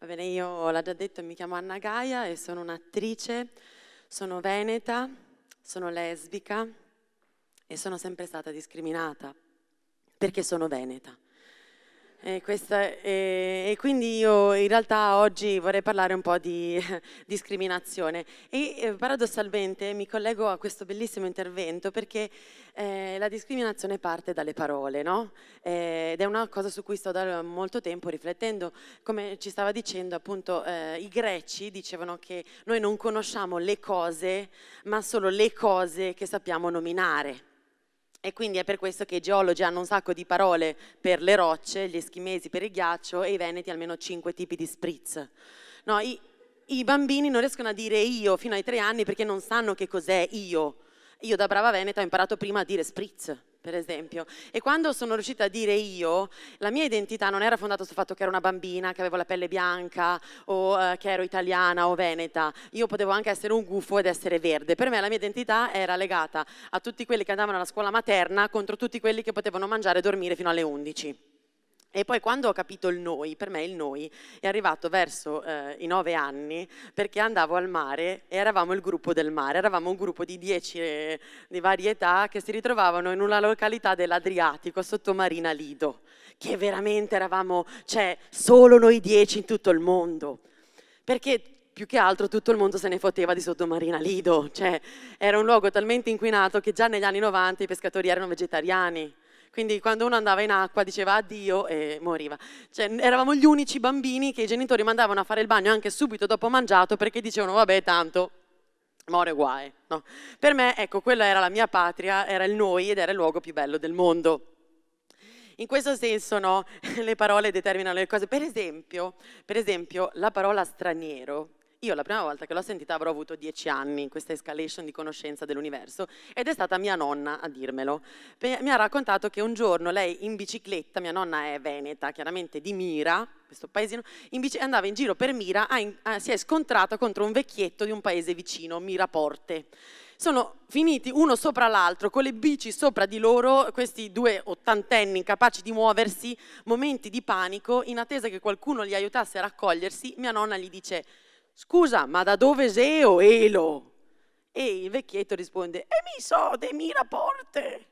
Va bene, io l'ho già detto, mi chiamo Anna Gaia e sono un'attrice, sono veneta, sono lesbica e sono sempre stata discriminata perché sono veneta. E, questa, e, e, quindi io in realtà oggi vorrei parlare un po' di discriminazione e eh, paradossalmente mi collego a questo bellissimo intervento perché eh, la discriminazione parte dalle parole, no? eh, ed è una cosa su cui sto da molto tempo riflettendo. Come ci stava dicendo appunto eh, i greci dicevano che noi non conosciamo le cose ma solo le cose che sappiamo nominare. E quindi è per questo che i geologi hanno un sacco di parole per le rocce, gli eschimesi per il ghiaccio e i veneti almeno cinque tipi di spritz. No, i, i bambini non riescono a dire io fino ai tre anni perché non sanno che cos'è io. Io da brava veneta ho imparato prima a dire spritz per esempio. E quando sono riuscita a dire io, la mia identità non era fondata sul fatto che ero una bambina, che avevo la pelle bianca o eh, che ero italiana o veneta. Io potevo anche essere un gufo ed essere verde. Per me la mia identità era legata a tutti quelli che andavano alla scuola materna contro tutti quelli che potevano mangiare e dormire fino alle 11. E poi quando ho capito il noi, per me il noi è arrivato verso eh, i nove anni perché andavo al mare e eravamo il gruppo del mare, eravamo un gruppo di dieci eh, di varie età che si ritrovavano in una località dell'Adriatico, sotto Marina Lido, che veramente eravamo, cioè, solo noi dieci in tutto il mondo. Perché più che altro tutto il mondo se ne fotteva di sottomarina Lido, cioè era un luogo talmente inquinato che già negli anni 90 i pescatori erano vegetariani, quindi quando uno andava in acqua diceva addio e moriva. Cioè, eravamo gli unici bambini che i genitori mandavano a fare il bagno anche subito dopo mangiato perché dicevano vabbè tanto more guai. No. Per me, ecco, quella era la mia patria, era il noi ed era il luogo più bello del mondo. In questo senso, no, le parole determinano le cose. Per esempio, per esempio la parola straniero io la prima volta che l'ho sentita avrò avuto dieci anni, questa escalation di conoscenza dell'universo, ed è stata mia nonna a dirmelo. Mi ha raccontato che un giorno lei in bicicletta, mia nonna è veneta, chiaramente di Mira, questo paesino, in bici, andava in giro per Mira, a in, a, si è scontrata contro un vecchietto di un paese vicino, Miraporte. Sono finiti uno sopra l'altro, con le bici sopra di loro, questi due ottantenni incapaci di muoversi, momenti di panico, in attesa che qualcuno li aiutasse a raccogliersi, mia nonna gli dice scusa, ma da dove sei o Elo? E il vecchietto risponde, e mi so, de mira porte.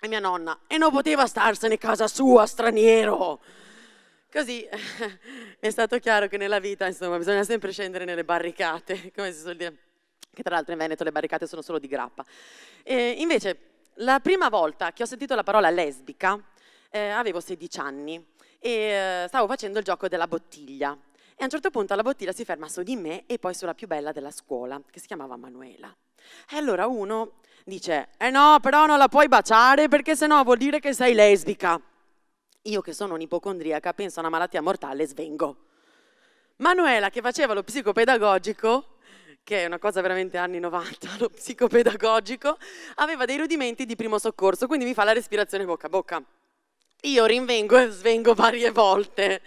E mia nonna, e non poteva starsene casa sua, straniero. Così è stato chiaro che nella vita, insomma, bisogna sempre scendere nelle barricate, come si suol dire, che tra l'altro in Veneto le barricate sono solo di grappa. E invece, la prima volta che ho sentito la parola lesbica, eh, avevo 16 anni e eh, stavo facendo il gioco della bottiglia. E a un certo punto la bottiglia si ferma su di me e poi sulla più bella della scuola, che si chiamava Manuela. E allora uno dice, eh no, però non la puoi baciare perché sennò vuol dire che sei lesbica. Io che sono un'ipocondriaca penso a una malattia mortale e svengo. Manuela che faceva lo psicopedagogico che è una cosa veramente anni 90, lo psicopedagogico, aveva dei rudimenti di primo soccorso, quindi mi fa la respirazione bocca a bocca. Io rinvengo e svengo varie volte.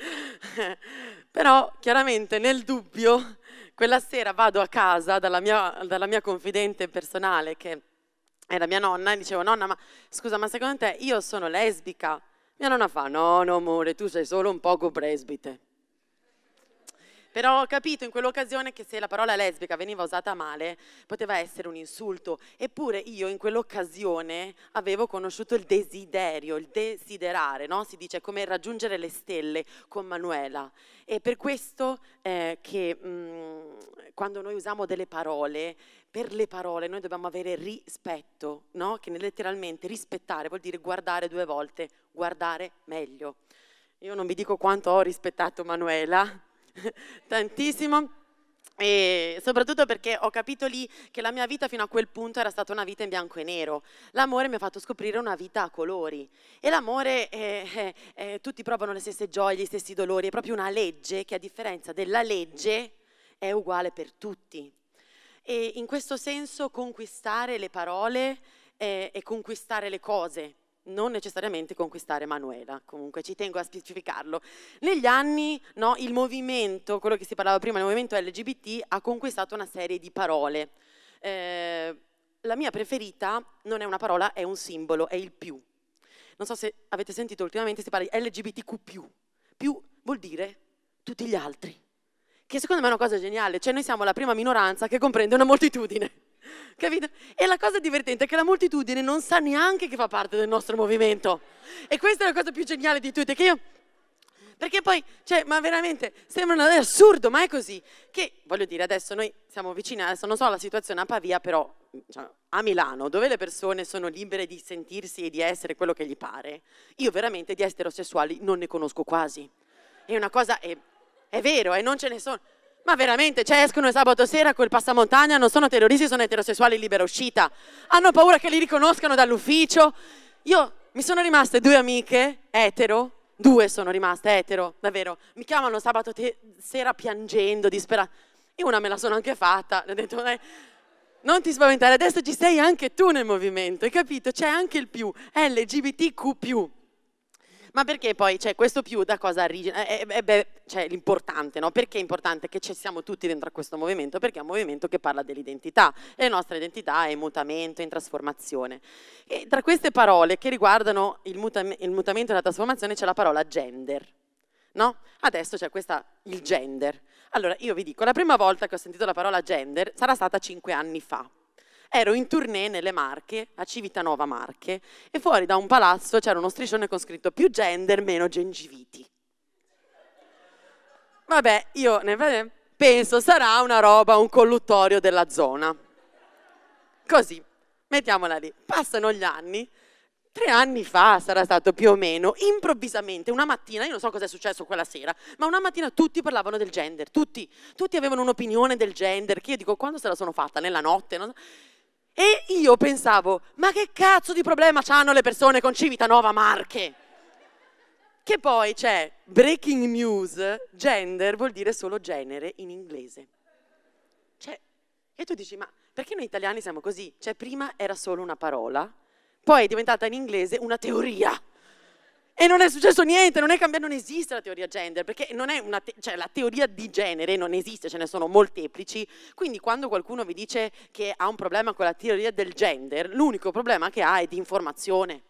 Però chiaramente nel dubbio, quella sera vado a casa dalla mia, dalla mia confidente personale che era mia nonna e dicevo nonna ma scusa ma secondo te io sono lesbica? Mia nonna fa no no amore tu sei solo un poco presbite. Però ho capito in quell'occasione che se la parola lesbica veniva usata male, poteva essere un insulto. Eppure io in quell'occasione avevo conosciuto il desiderio, il desiderare, no? si dice come raggiungere le stelle con Manuela. E per questo eh, che mh, mm, quando noi usiamo delle parole, per le parole noi dobbiamo avere rispetto, no? che letteralmente rispettare vuol dire guardare due volte, guardare meglio. Io non vi dico quanto ho rispettato Manuela, tantissimo. E soprattutto perché ho capito lì che la mia vita fino a quel punto era stata una vita in bianco e nero. L'amore mi ha fatto scoprire una vita a colori. E l'amore, è, eh, eh, eh, tutti provano le stesse gioie, gli stessi dolori, è proprio una legge che a differenza della legge è uguale per tutti. E in questo senso conquistare le parole eh, e conquistare le cose non necessariamente conquistare Manuela, comunque ci tengo a specificarlo. Negli anni no, il movimento, quello che si parlava prima, il movimento LGBT ha conquistato una serie di parole. Eh, la mia preferita non è una parola, è un simbolo, è il più. Non so se avete sentito ultimamente si parla di LGBTQ+, più vuol dire tutti gli altri, che secondo me è una cosa geniale, cioè noi siamo la prima minoranza che comprende una moltitudine. Capito? E la cosa divertente è che la moltitudine non sa neanche che fa parte del nostro movimento. E questa è la cosa più geniale di tutte, che io perché poi, cioè, ma veramente sembra un assurdo, ma è così. Che voglio dire, adesso noi siamo vicini, adesso non so la situazione a Pavia, però diciamo, a Milano, dove le persone sono libere di sentirsi e di essere quello che gli pare, io veramente di esterosessuali non ne conosco quasi. È una cosa, è, è vero, e non ce ne sono. Ma veramente, cioè escono sabato sera col passamontagna, non sono terroristi, sono eterosessuali in libera uscita. Hanno paura che li riconoscano dall'ufficio. Io mi sono rimaste due amiche etero, due sono rimaste etero, davvero. Mi chiamano sabato sera piangendo, disperata. E una me la sono anche fatta, le ho detto dai, eh, non ti spaventare, adesso ci sei anche tu nel movimento, hai capito? C'è anche il più, LGBTQ+. Ma perché poi, cioè, questo più da cosa origina? È, è, cioè, l'importante, no? Perché è importante che ci siamo tutti dentro a questo movimento? Perché è un movimento che parla dell'identità e la nostra identità è in mutamento, in trasformazione. E tra queste parole che riguardano il, mutam- il mutamento e la trasformazione c'è la parola gender. No? Adesso c'è questa, il gender. Allora, io vi dico, la prima volta che ho sentito la parola gender sarà stata cinque anni fa ero in tournée nelle Marche, a Civitanova Marche, e fuori da un palazzo c'era uno striscione con scritto più gender, meno gengiviti. Vabbè, io ne penso sarà una roba, un colluttorio della zona. Così, mettiamola lì. Passano gli anni, tre anni fa sarà stato più o meno, improvvisamente, una mattina, io non so cosa è successo quella sera, ma una mattina tutti parlavano del gender, tutti, tutti avevano un'opinione del gender, che io dico, quando se la sono fatta? Nella notte? No? E io pensavo, ma che cazzo di problema hanno le persone con Civitanova Marche? Che poi c'è cioè, breaking news, gender vuol dire solo genere in inglese. Cioè, e tu dici, ma perché noi italiani siamo così? Cioè, prima era solo una parola, poi è diventata in inglese una teoria. E non è successo niente, non è cambiato, non esiste la teoria gender, perché te- cioè, la teoria di genere non esiste, ce ne sono molteplici. Quindi quando qualcuno vi dice che ha un problema con la teoria del gender, l'unico problema che ha è di informazione.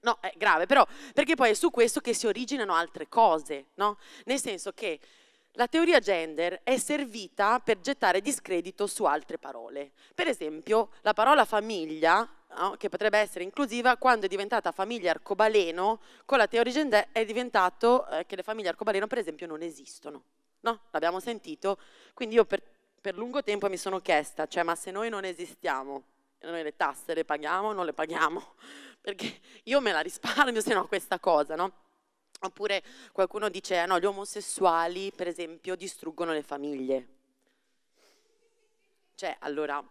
No, è grave, però, perché poi è su questo che si originano altre cose, no? Nel senso che la teoria gender è servita per gettare discredito su altre parole. Per esempio, la parola famiglia no? che potrebbe essere inclusiva quando è diventata famiglia arcobaleno, con la teoria gender è diventato eh, che le famiglie arcobaleno per esempio non esistono. No? L'abbiamo sentito, quindi io per, per lungo tempo mi sono chiesta, cioè ma se noi non esistiamo, noi le tasse le paghiamo o non le paghiamo? Perché io me la risparmio se no questa cosa, no? Oppure qualcuno dice, eh, no, gli omosessuali per esempio distruggono le famiglie. Cioè, allora,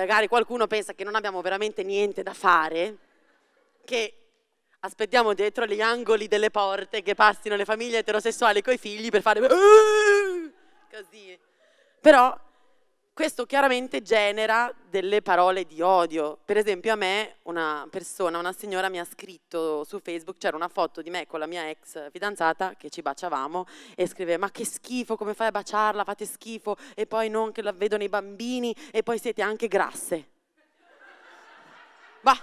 magari qualcuno pensa che non abbiamo veramente niente da fare, che aspettiamo dietro gli angoli delle porte che passino le famiglie eterosessuali coi figli per fare così. Però questo chiaramente genera delle parole di odio. Per esempio a me una persona, una signora mi ha scritto su Facebook, c'era una foto di me con la mia ex fidanzata che ci baciavamo e scrive ma che schifo, come fai a baciarla, fate schifo e poi non che la vedono i bambini e poi siete anche grasse. Bah,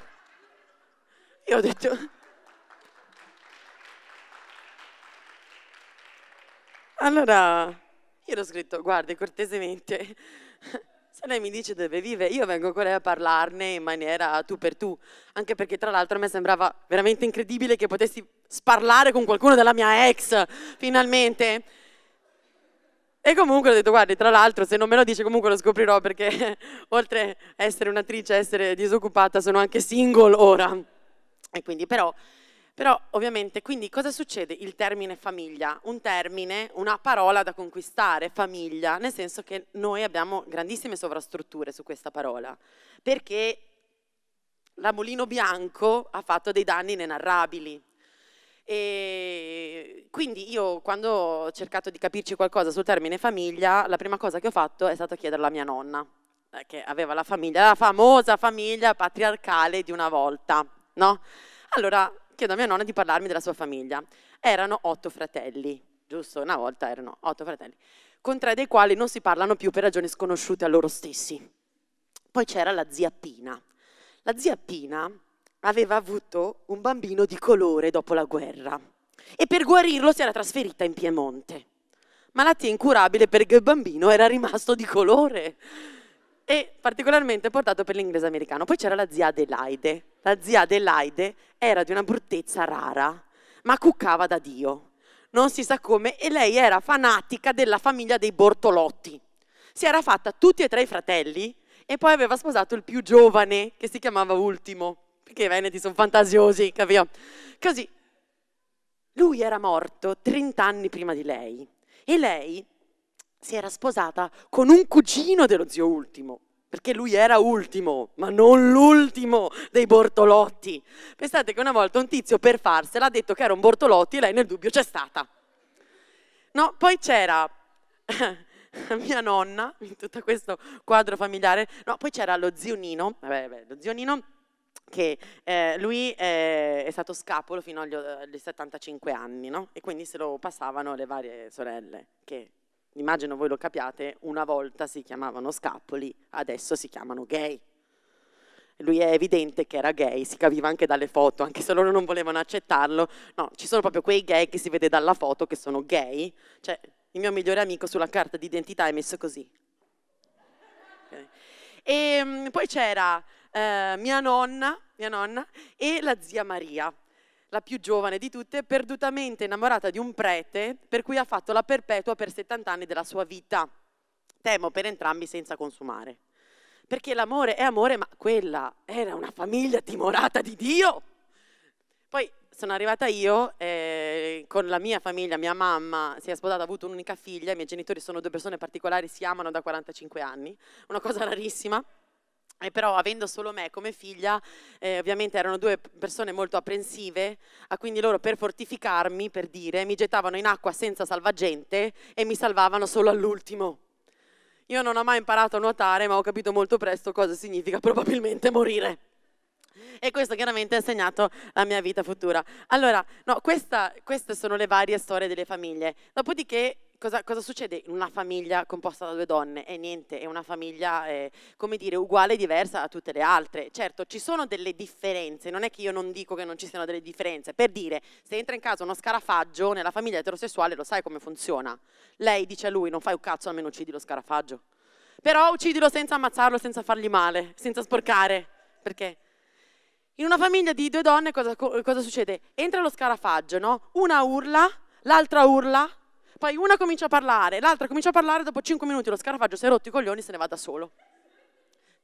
io ho detto... Allora, io l'ho scritto, guardi, cortesemente se lei mi dice dove vive, io vengo con lei a parlarne in maniera tu per tu, anche perché tra l'altro a me sembrava veramente incredibile che potessi sparlare con qualcuno della mia ex, finalmente. E comunque ho detto, guardi, tra l'altro se non me lo dice comunque lo scoprirò perché oltre a essere un'attrice, essere disoccupata, sono anche single ora. E quindi però però ovviamente, quindi cosa succede il termine famiglia? Un termine, una parola da conquistare, famiglia, nel senso che noi abbiamo grandissime sovrastrutture su questa parola, perché la Molino Bianco ha fatto dei danni inenarrabili. E quindi io quando ho cercato di capirci qualcosa sul termine famiglia, la prima cosa che ho fatto è stata chiederla a mia nonna, eh, che aveva la famiglia, la famosa famiglia patriarcale di una volta, no? Allora chiedo a mia nonna di parlarmi della sua famiglia. Erano otto fratelli, giusto? Una volta erano otto fratelli, con tre dei quali non si parlano più per ragioni sconosciute a loro stessi. Poi c'era la zia Pina. La zia Pina aveva avuto un bambino di colore dopo la guerra e per guarirlo si era trasferita in Piemonte. Malattia incurabile perché il bambino era rimasto di colore e particolarmente portato per l'inglese americano. Poi c'era la zia Adelaide, la zia Adelaide era di una bruttezza rara, ma cuccava da Dio. Non si sa come, e lei era fanatica della famiglia dei Bortolotti. Si era fatta tutti e tre i fratelli e poi aveva sposato il più giovane, che si chiamava Ultimo, perché i Veneti sono fantasiosi, capito? Così. Lui era morto 30 anni prima di lei e lei si era sposata con un cugino dello zio Ultimo, perché lui era ultimo, ma non l'ultimo dei Bortolotti. Pensate che una volta un tizio per farsela ha detto che era un Bortolotti e lei nel dubbio c'è stata. No, poi c'era mia nonna, in tutto questo quadro familiare, no, poi c'era lo zio Nino, vabbè, vabbè, lo zio Nino che eh, lui eh, è stato scapolo fino agli, agli 75 anni, no? E quindi se lo passavano le varie sorelle, che immagino voi lo capiate, una volta si chiamavano scapoli, adesso si chiamano gay. Lui è evidente che era gay, si capiva anche dalle foto, anche se loro non volevano accettarlo. No, ci sono proprio quei gay che si vede dalla foto che sono gay. Cioè, il mio migliore amico sulla carta d'identità è messo così. E ehm, poi c'era eh, mia nonna, mia nonna e la zia Maria la più giovane di tutte, perdutamente innamorata di un prete per cui ha fatto la perpetua per 70 anni della sua vita. Temo per entrambi senza consumare. Perché l'amore è amore, ma quella era una famiglia timorata di Dio. Poi sono arrivata io eh, con la mia famiglia, mia mamma si è sposata, ha avuto un'unica figlia, i miei genitori sono due persone particolari, si amano da 45 anni, una cosa rarissima. E però avendo solo me come figlia, eh, ovviamente erano due persone molto apprensive, a ah, quindi loro per fortificarmi, per dire, mi gettavano in acqua senza salvagente e mi salvavano solo all'ultimo. Io non ho mai imparato a nuotare, ma ho capito molto presto cosa significa probabilmente morire. E questo chiaramente ha segnato la mia vita futura. Allora, no, questa, queste sono le varie storie delle famiglie. Dopodiché cosa, cosa, succede in una famiglia composta da due donne? È niente, è una famiglia, eh, come dire, uguale e diversa da tutte le altre. Certo, ci sono delle differenze, non è che io non dico che non ci siano delle differenze. Per dire, se entra in casa uno scarafaggio, nella famiglia eterosessuale lo sai come funziona. Lei dice a lui, non fai un cazzo almeno uccidi lo scarafaggio. Però uccidilo senza ammazzarlo, senza fargli male, senza sporcare. Perché? In una famiglia di due donne cosa, cosa succede? Entra lo scarafaggio, no? Una urla, l'altra urla, poi una comincia a parlare, l'altra comincia a parlare, dopo 5 minuti lo scarafaggio si è rotto i coglioni e se ne va da solo.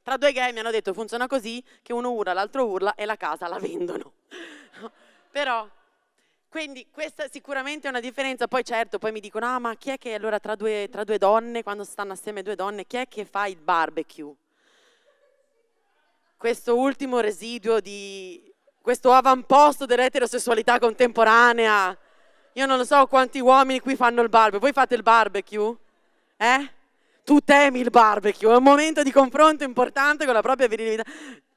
Tra due gay mi hanno detto funziona così, che uno urla, l'altro urla e la casa la vendono. Però, quindi questa sicuramente è una differenza, poi certo, poi mi dicono, ah ma chi è che allora tra due, tra due donne, quando stanno assieme due donne, chi è che fa il barbecue? Questo ultimo residuo di questo avamposto dell'eterosessualità contemporanea io non lo so quanti uomini qui fanno il barbecue. Voi fate il barbecue? Eh? Tu temi il barbecue, è un momento di confronto importante con la propria virilità.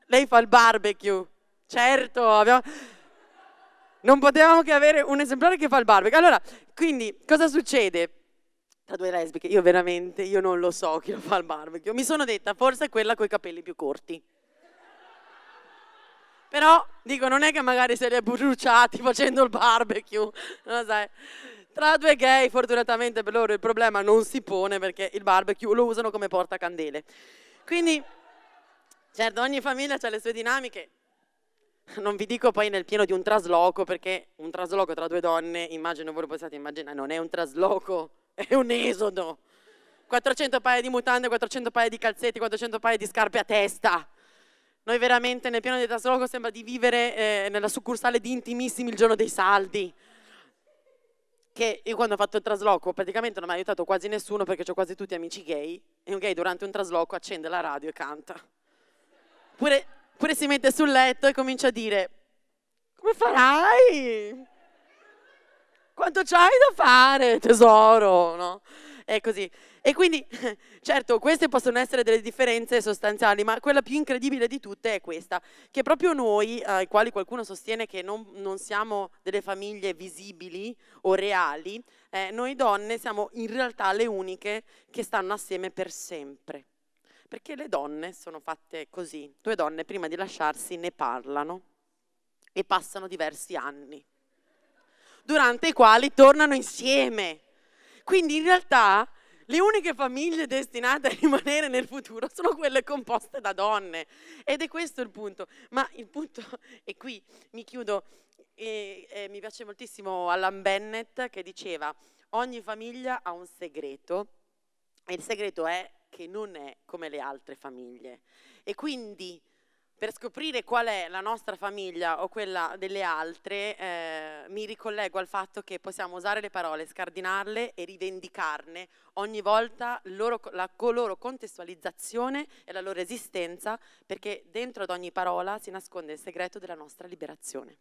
Lei fa il barbecue. Certo, abbiamo... non potevamo che avere un esemplare che fa il barbecue. Allora, quindi cosa succede? Tra due lesbiche, io veramente, io non lo so chi lo fa il barbecue. Mi sono detta, forse quella con i capelli più corti. Però dico, non è che magari se li è bruciati facendo il barbecue, non lo sai. Tra due gay, fortunatamente per loro il problema non si pone perché il barbecue lo usano come portacandele. Quindi, certo, ogni famiglia ha le sue dinamiche. Non vi dico poi nel pieno di un trasloco, perché un trasloco tra due donne, immagino voi lo possiate immaginare, non è un trasloco, è un esodo. 400 paia di mutande, 400 paia di calzetti, 400 paia di scarpe a testa. Noi veramente nel piano di trasloco sembra di vivere eh, nella succursale di Intimissimi il giorno dei saldi. Che io quando ho fatto il trasloco praticamente non mi ha aiutato quasi nessuno perché ho quasi tutti amici gay e un gay durante un trasloco accende la radio e canta. Pure, pure si mette sul letto e comincia a dire come farai? Quanto c'hai da fare tesoro? No? E così. E quindi, certo, queste possono essere delle differenze sostanziali, ma quella più incredibile di tutte è questa, che proprio noi, eh, ai quali qualcuno sostiene che non, non siamo delle famiglie visibili o reali, eh, noi donne siamo in realtà le uniche che stanno assieme per sempre. Perché le donne sono fatte così, due donne prima di lasciarsi ne parlano e passano diversi anni, durante i quali tornano insieme. Quindi in realtà le uniche famiglie destinate a rimanere nel futuro sono quelle composte da donne. Ed è questo il punto. Ma il punto, e qui mi chiudo, e, e mi piace moltissimo Alan Bennett che diceva ogni famiglia ha un segreto e il segreto è che non è come le altre famiglie. E quindi per scoprire qual è la nostra famiglia o quella delle altre, eh, mi ricollego al fatto che possiamo usare le parole, scardinarle e rivendicarne ogni volta loro, la loro contestualizzazione e la loro esistenza, perché dentro ad ogni parola si nasconde il segreto della nostra liberazione.